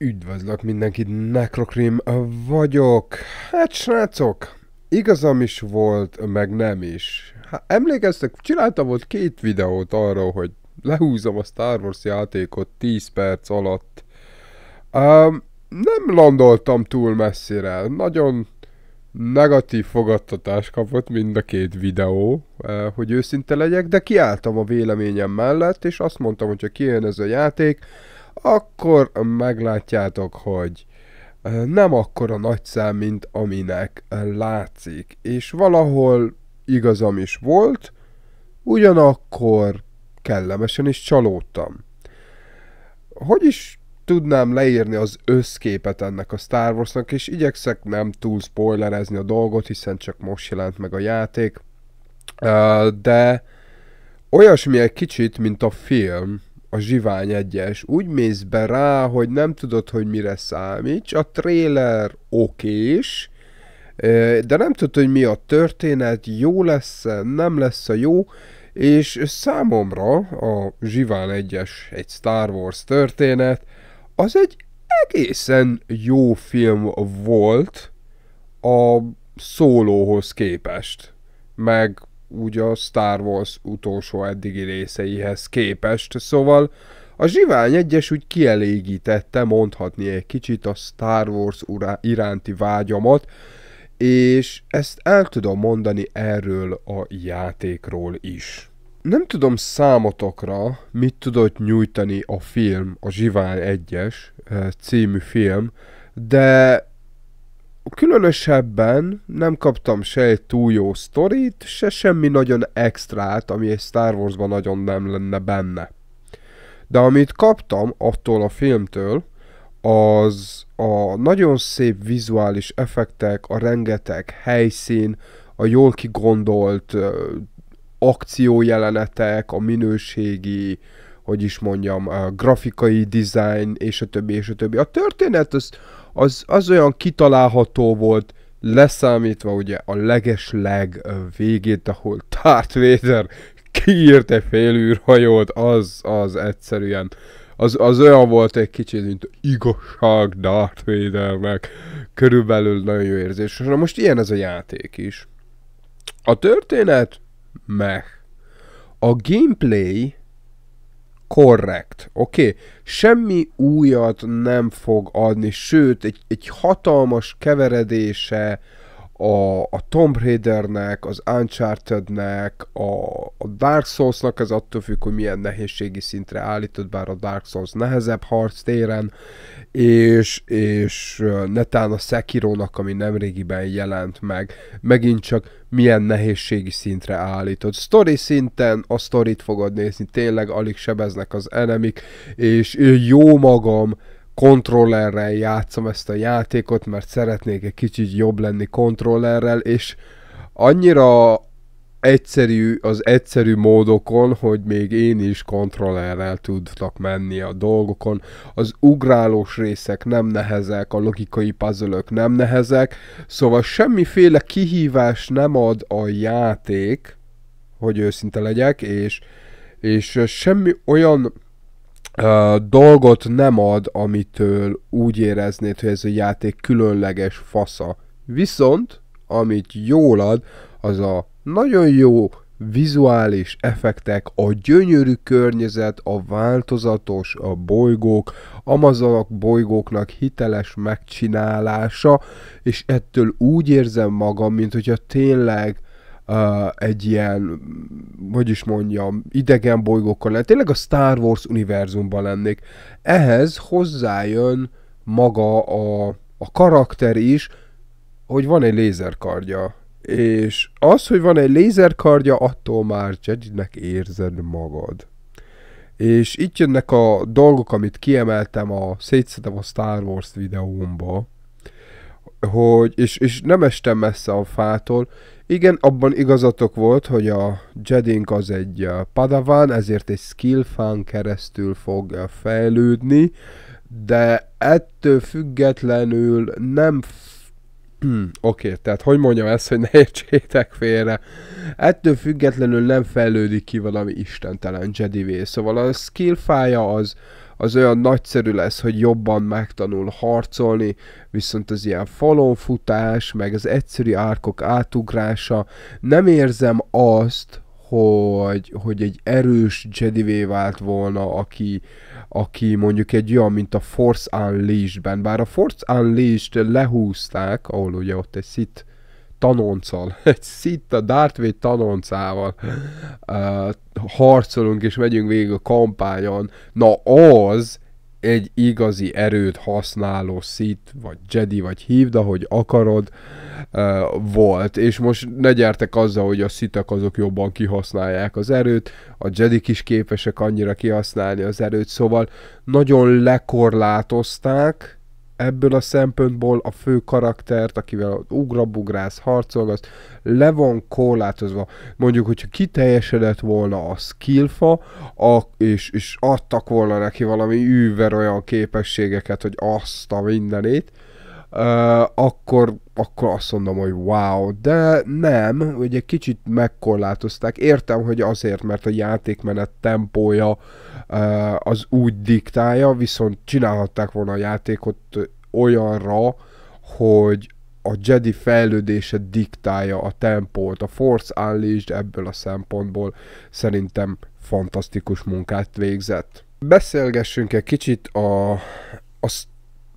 Üdvözlök mindenkit, Necrocream vagyok. Hát srácok, igazam is volt, meg nem is. Hát, emlékeztek, csináltam volt két videót arról, hogy lehúzom a Star Wars játékot 10 perc alatt. Um, nem landoltam túl messzire, nagyon negatív fogadtatás kapott mind a két videó, eh, hogy őszinte legyek, de kiálltam a véleményem mellett, és azt mondtam, hogy ha kijön ez a játék, akkor meglátjátok, hogy nem akkora nagy szám, mint aminek látszik. És valahol igazam is volt, ugyanakkor kellemesen is csalódtam. Hogy is tudnám leírni az összképet ennek a Star Warsnak, és igyekszek nem túl spoilerezni a dolgot, hiszen csak most jelent meg a játék, de olyasmi egy kicsit, mint a film, a Zsivány egyes. Úgy mész be rá, hogy nem tudod, hogy mire számíts. A trailer okés, de nem tudod, hogy mi a történet, jó lesz -e, nem lesz -e jó, és számomra a Zsiván egyes egy Star Wars történet, az egy egészen jó film volt a szólóhoz képest, meg úgy a Star Wars utolsó eddigi részeihez képest, szóval a Zsivány egyes úgy kielégítette mondhatni egy kicsit a Star Wars iránti vágyamat, és ezt el tudom mondani erről a játékról is. Nem tudom számotokra, mit tudott nyújtani a film, a Zsivány 1-es eh, című film, de különösebben nem kaptam se egy túl jó sztorit, se semmi nagyon extrát, ami egy Star Warsban nagyon nem lenne benne. De amit kaptam attól a filmtől, az a nagyon szép vizuális effektek, a rengeteg helyszín, a jól kigondolt akció akciójelenetek, a minőségi, hogy is mondjam, a grafikai design, és a többi, és a többi. A történet az az, az olyan kitalálható volt, leszámítva ugye a legesleg végét, ahol Darth Vader kiírt egy fél űrhajót, az, az egyszerűen az, az olyan volt egy kicsit, mint igazság Darth Vadernek. Körülbelül nagyon jó érzés. Na most ilyen ez a játék is. A történet, meh. A gameplay korrekt, oké? Okay? Semmi újat nem fog adni, sőt, egy, egy hatalmas keveredése a, a Tomb Raidernek, az Unchartednek, a, a Dark Soulsnak, ez attól függ, hogy milyen nehézségi szintre állított, bár a Dark Souls nehezebb harc téren, és, és netán a Sekiro-nak, ami nemrégiben jelent meg, megint csak milyen nehézségi szintre állított. Story szinten a storyt fogod nézni, tényleg alig sebeznek az enemik, és jó magam, kontrollerrel játszom ezt a játékot, mert szeretnék egy kicsit jobb lenni kontrollerrel, és annyira egyszerű az egyszerű módokon, hogy még én is kontrollerrel tudtak menni a dolgokon. Az ugrálós részek nem nehezek, a logikai puzzle nem nehezek, szóval semmiféle kihívás nem ad a játék, hogy őszinte legyek, és, és semmi olyan dolgot nem ad, amitől úgy éreznéd, hogy ez a játék különleges fasza. Viszont, amit jól ad, az a nagyon jó vizuális effektek, a gyönyörű környezet, a változatos a bolygók, amazonok bolygóknak hiteles megcsinálása, és ettől úgy érzem magam, mint hogyha tényleg egy ilyen, hogy is mondjam, idegen bolygókkal lenne. Tényleg a Star Wars univerzumban lennék. Ehhez hozzájön maga a, a karakter is, hogy van egy lézerkardja. És az, hogy van egy lézerkardja, attól már Jedinek érzed magad. És itt jönnek a dolgok, amit kiemeltem a szétszedem a Star Wars videómba, hogy, és, és nem estem messze a fától, igen, abban igazatok volt, hogy a Jedink az egy eh, padavan, ezért egy skill fan keresztül fog eh, fejlődni, de ettől függetlenül nem Hmm, Oké, okay, tehát hogy mondjam ezt, hogy ne értsétek félre. Ettől függetlenül nem fejlődik ki valami istentelen Jedivé. Szóval a skill fája az az olyan nagyszerű lesz, hogy jobban megtanul harcolni, viszont az ilyen falon futás, meg az egyszerű árkok átugrása, nem érzem azt, hogy, hogy egy erős jedi vált volna, aki, aki mondjuk egy olyan, mint a Force Unleashed-ben, bár a Force Unleashed lehúzták, ahol ugye ott egy Sith tanonccal, egy szitta Darth Vader tanoncával uh, harcolunk és megyünk végig a kampányon, na az egy igazi erőt használó szit, vagy Jedi, vagy hívd, ahogy akarod, uh, volt. És most ne gyertek azzal, hogy a szitek azok jobban kihasználják az erőt, a Jedi is képesek annyira kihasználni az erőt, szóval nagyon lekorlátozták, ebből a szempontból a fő karaktert, akivel ugrabugrász, harcolgasz, le van korlátozva. Mondjuk, hogyha kiteljesedett volna a skillfa, a, és, és adtak volna neki valami űver olyan képességeket, hogy azt a mindenét, akkor, akkor azt mondom, hogy wow, de nem, ugye kicsit megkorlátozták. Értem, hogy azért, mert a játékmenet tempója az úgy diktálja, viszont csinálhatták volna a játékot olyanra, hogy a Jedi fejlődése diktálja a tempót. A Force Unleashed ebből a szempontból szerintem fantasztikus munkát végzett. Beszélgessünk egy kicsit a, a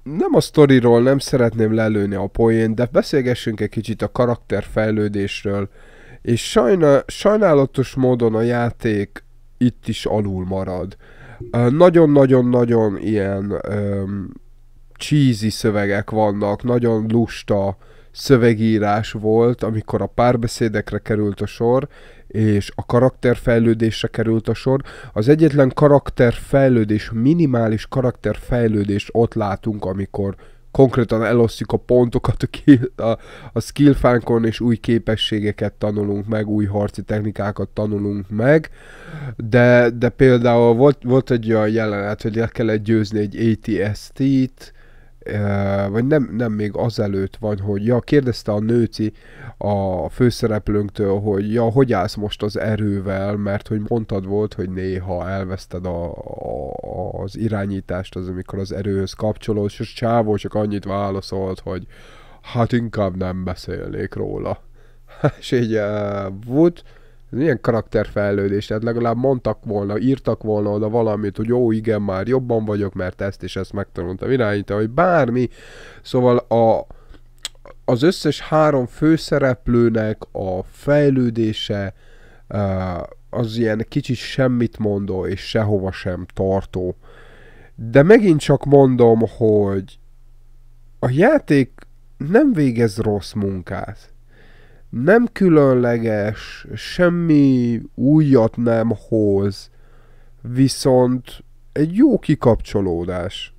nem a sztoriról nem szeretném lelőni a poén, de beszélgessünk egy kicsit a karakterfejlődésről, és sajna, sajnálatos módon a játék itt is alul marad. Nagyon-nagyon-nagyon ilyen um, cheesy szövegek vannak, nagyon lusta, szövegírás volt, amikor a párbeszédekre került a sor, és a karakterfejlődésre került a sor. Az egyetlen karakterfejlődés, minimális karakterfejlődés ott látunk, amikor konkrétan elosztjuk a pontokat a, a, a skillfánkon, és új képességeket tanulunk meg, új harci technikákat tanulunk meg, de, de például volt, volt egy olyan jelenet, hogy le kellett győzni egy ATST-t, vagy nem, nem még azelőtt van, hogy ja, kérdezte a nőci a főszereplőnktől, hogy ja, hogy állsz most az erővel, mert hogy mondtad volt, hogy néha elveszted a, a, az irányítást, az amikor az erőhöz kapcsolód, és csávó csak annyit válaszolt, hogy hát inkább nem beszélnék róla. és így uh, volt, ez milyen karakterfejlődés, tehát legalább mondtak volna, írtak volna oda valamit, hogy jó, igen, már jobban vagyok, mert ezt és ezt megtanultam irányítani, vagy bármi. Szóval a, az összes három főszereplőnek a fejlődése az ilyen kicsit semmit mondó és sehova sem tartó. De megint csak mondom, hogy a játék nem végez rossz munkát nem különleges, semmi újat nem hoz, viszont egy jó kikapcsolódás.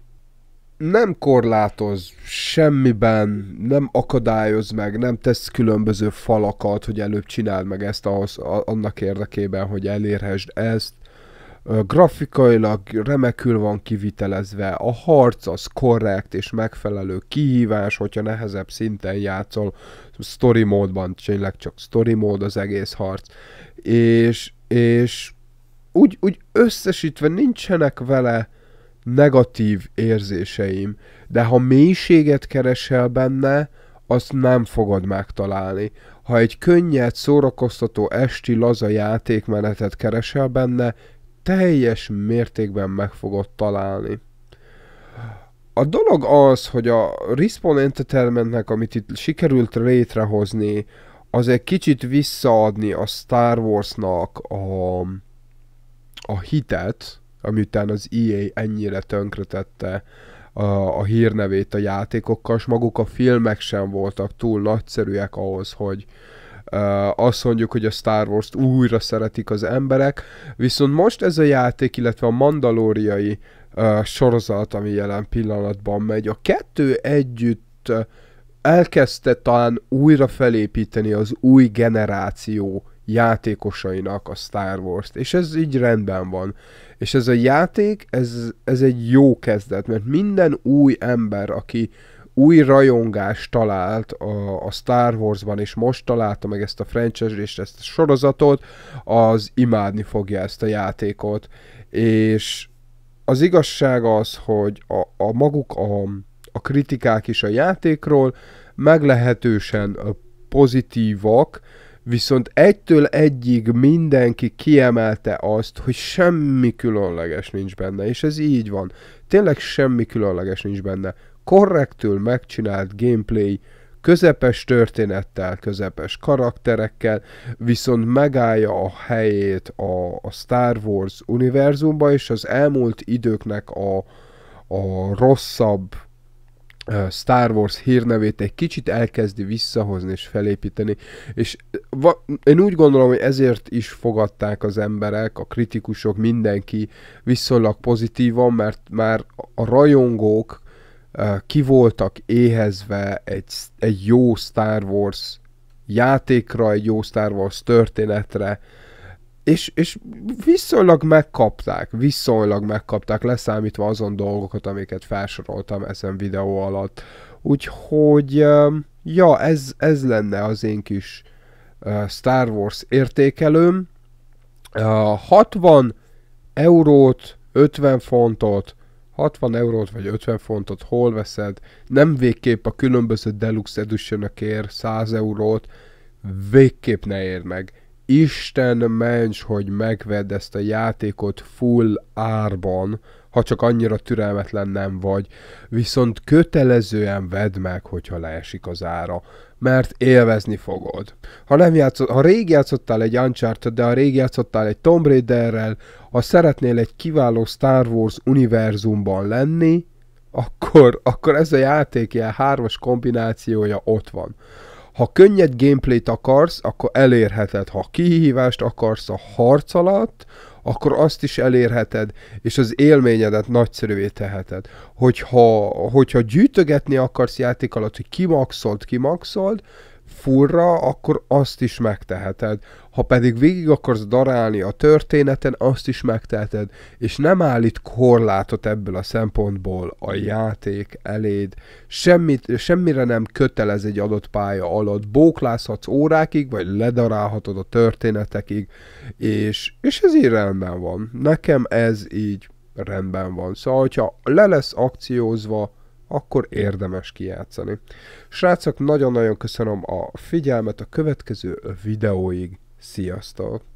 Nem korlátoz semmiben, nem akadályoz meg, nem tesz különböző falakat, hogy előbb csináld meg ezt ahhoz, annak érdekében, hogy elérhesd ezt grafikailag remekül van kivitelezve, a harc az korrekt és megfelelő kihívás, hogyha nehezebb szinten játszol, story módban, tényleg csak story mód az egész harc, és, és úgy, úgy összesítve nincsenek vele negatív érzéseim, de ha mélységet keresel benne, azt nem fogod megtalálni. Ha egy könnyed, szórakoztató esti laza játékmenetet keresel benne, teljes mértékben meg fogod találni. A dolog az, hogy a Respawn Entertainmentnek, amit itt sikerült létrehozni, az egy kicsit visszaadni a Star Warsnak a, a hitet, amitán az EA ennyire tönkretette a, a hírnevét a játékokkal, és maguk a filmek sem voltak túl nagyszerűek ahhoz, hogy, azt mondjuk, hogy a Star Wars-t újra szeretik az emberek, viszont most ez a játék, illetve a mandalóriai sorozat, ami jelen pillanatban megy, a kettő együtt elkezdte talán újra felépíteni az új generáció játékosainak a Star Wars-t, és ez így rendben van. És ez a játék, ez, ez egy jó kezdet, mert minden új ember, aki uh, új rajongást talált a, a Star Wars-ban, és most találta meg ezt a franchise és ezt a sorozatot, az imádni fogja ezt a játékot. És az igazság az, hogy a, a maguk a, a kritikák is a játékról meglehetősen pozitívak, viszont egytől egyig mindenki kiemelte azt, hogy semmi különleges nincs benne, és ez így van. Tényleg semmi különleges nincs benne korrektül megcsinált gameplay közepes történettel, közepes karakterekkel, viszont megállja a helyét a, a Star Wars univerzumba, és az elmúlt időknek a, a rosszabb Star Wars hírnevét egy kicsit elkezdi visszahozni és felépíteni, és va- én úgy gondolom, hogy ezért is fogadták az emberek, a kritikusok, mindenki viszonylag pozitívan, mert már a rajongók ki voltak éhezve egy, egy jó Star Wars játékra, egy jó Star Wars történetre, és, és viszonylag megkapták, viszonylag megkapták, leszámítva azon dolgokat, amiket felsoroltam ezen videó alatt. Úgyhogy, ja, ez, ez lenne az én kis Star Wars értékelőm. 60 eurót, 50 fontot, 60 eurót vagy 50 fontot hol veszed, nem végképp a különböző Deluxe edition ér 100 eurót, végképp ne ér meg. Isten ments, hogy megvedd ezt a játékot full árban, ha csak annyira türelmetlen nem vagy, viszont kötelezően vedd meg, hogyha leesik az ára, mert élvezni fogod. Ha, nem játszott, ha rég játszottál egy Uncharted, de ha rég játszottál egy Tomb Raiderrel, ha szeretnél egy kiváló Star Wars univerzumban lenni, akkor, akkor ez a játék ilyen hármas kombinációja ott van. Ha könnyed gameplayt akarsz, akkor elérheted. Ha kihívást akarsz a harc alatt, akkor azt is elérheted, és az élményedet nagyszerűvé teheted. Hogyha, hogyha gyűjtögetni akarsz játék alatt, hogy kimaxolt, kimaxolt, furra, akkor azt is megteheted. Ha pedig végig akarsz darálni a történeten, azt is megteheted. És nem állít korlátot ebből a szempontból a játék eléd. Semmit, semmire nem kötelez egy adott pálya alatt. Bóklázhatsz órákig, vagy ledarálhatod a történetekig. És, és ez így rendben van. Nekem ez így rendben van. Szóval, hogyha le lesz akciózva, akkor érdemes kijátszani. Srácok, nagyon-nagyon köszönöm a figyelmet a következő videóig. Sziasztok!